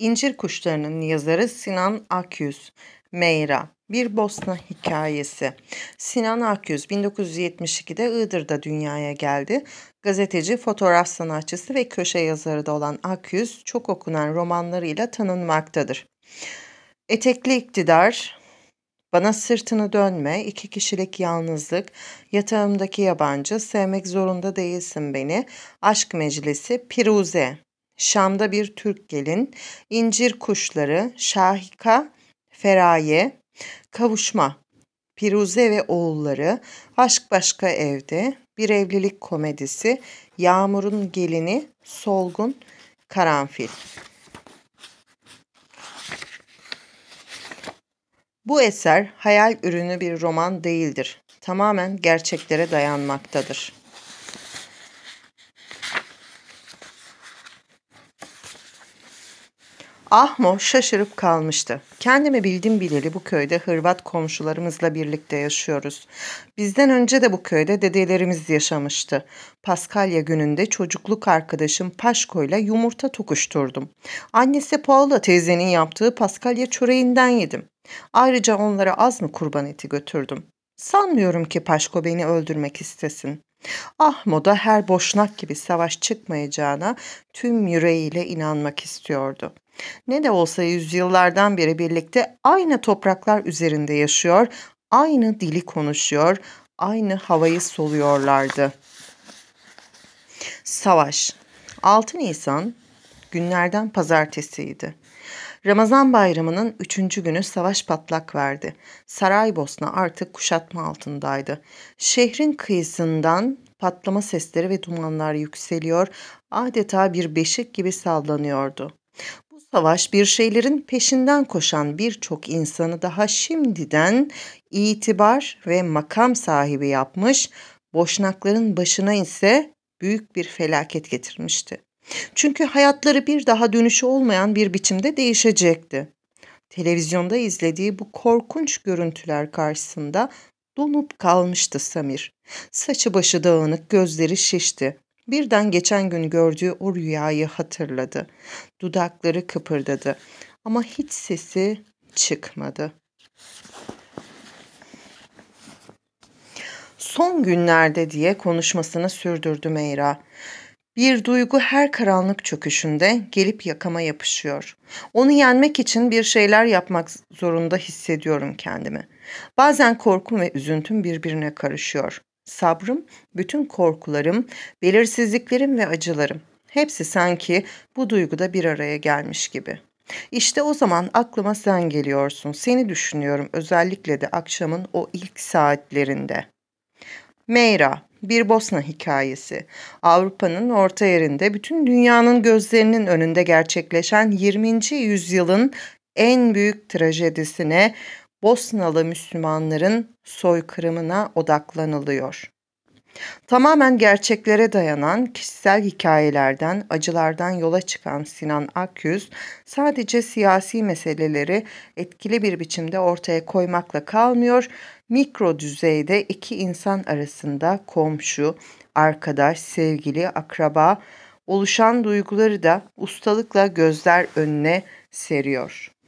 İncir Kuşları'nın yazarı Sinan Akyüz. Meyra Bir Bosna Hikayesi Sinan Akyüz 1972'de Iğdır'da dünyaya geldi. Gazeteci, fotoğraf sanatçısı ve köşe yazarı da olan Akyüz çok okunan romanlarıyla tanınmaktadır. Etekli İktidar, Bana Sırtını Dönme, İki Kişilik Yalnızlık, Yatağımdaki Yabancı, Sevmek Zorunda Değilsin Beni, Aşk Meclisi, Piruze Şam'da bir Türk gelin, incir kuşları, şahika, feraye, kavuşma, Piruze ve oğulları, aşk başka evde, bir evlilik komedisi, yağmurun gelini, solgun, karanfil. Bu eser hayal ürünü bir roman değildir. Tamamen gerçeklere dayanmaktadır. Ahmo şaşırıp kalmıştı. Kendimi bildim bileli bu köyde Hırvat komşularımızla birlikte yaşıyoruz. Bizden önce de bu köyde dedelerimiz yaşamıştı. Paskalya gününde çocukluk arkadaşım Paşko ile yumurta tokuşturdum. Annesi Paula teyzenin yaptığı Paskalya çöreğinden yedim. Ayrıca onlara az mı kurban eti götürdüm. Sanmıyorum ki Paşko beni öldürmek istesin. Ahmo da her boşnak gibi savaş çıkmayacağına tüm yüreğiyle inanmak istiyordu. Ne de olsa yüzyıllardan beri birlikte aynı topraklar üzerinde yaşıyor, aynı dili konuşuyor, aynı havayı soluyorlardı. Savaş 6 Nisan günlerden pazartesiydi. Ramazan bayramının üçüncü günü savaş patlak verdi. Saraybosna artık kuşatma altındaydı. Şehrin kıyısından patlama sesleri ve dumanlar yükseliyor, adeta bir beşik gibi sallanıyordu savaş bir şeylerin peşinden koşan birçok insanı daha şimdiden itibar ve makam sahibi yapmış, boşnakların başına ise büyük bir felaket getirmişti. Çünkü hayatları bir daha dönüşü olmayan bir biçimde değişecekti. Televizyonda izlediği bu korkunç görüntüler karşısında donup kalmıştı Samir. Saçı başı dağınık, gözleri şişti birden geçen gün gördüğü o rüyayı hatırladı. Dudakları kıpırdadı ama hiç sesi çıkmadı. Son günlerde diye konuşmasını sürdürdü Meyra. Bir duygu her karanlık çöküşünde gelip yakama yapışıyor. Onu yenmek için bir şeyler yapmak zorunda hissediyorum kendimi. Bazen korkum ve üzüntüm birbirine karışıyor sabrım, bütün korkularım, belirsizliklerim ve acılarım. Hepsi sanki bu duyguda bir araya gelmiş gibi. İşte o zaman aklıma sen geliyorsun. Seni düşünüyorum özellikle de akşamın o ilk saatlerinde. Meyra, bir Bosna hikayesi. Avrupa'nın orta yerinde bütün dünyanın gözlerinin önünde gerçekleşen 20. yüzyılın en büyük trajedisine Bosnalı Müslümanların soykırımına odaklanılıyor. Tamamen gerçeklere dayanan kişisel hikayelerden, acılardan yola çıkan Sinan Akyüz, sadece siyasi meseleleri etkili bir biçimde ortaya koymakla kalmıyor, mikro düzeyde iki insan arasında komşu, arkadaş, sevgili, akraba oluşan duyguları da ustalıkla gözler önüne seriyor.